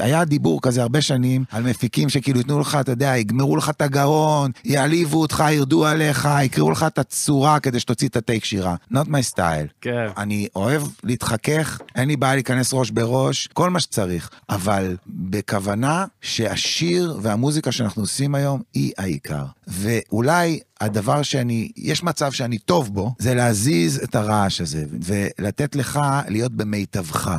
היה דיבור כזה הרבה שנים על מפיקים שכאילו ייתנו לך, אתה יודע, יגמרו לך את הגרון, יעליבו אותך, ירדו עליך, יקראו לך את הצורה כדי שתוציא את הטייק שירה. Not my style. כן. אני אוהב להתחכך, אין לי בעיה להיכנס ראש בראש, כל מה שצריך, אבל בכוונה שהשיר והמוזיקה שאנחנו עושים היום היא העיקר. ואולי הדבר שאני, יש מצב שאני טוב בו, זה להזיז את הרעש הזה, ולתת לך להיות במיטבך.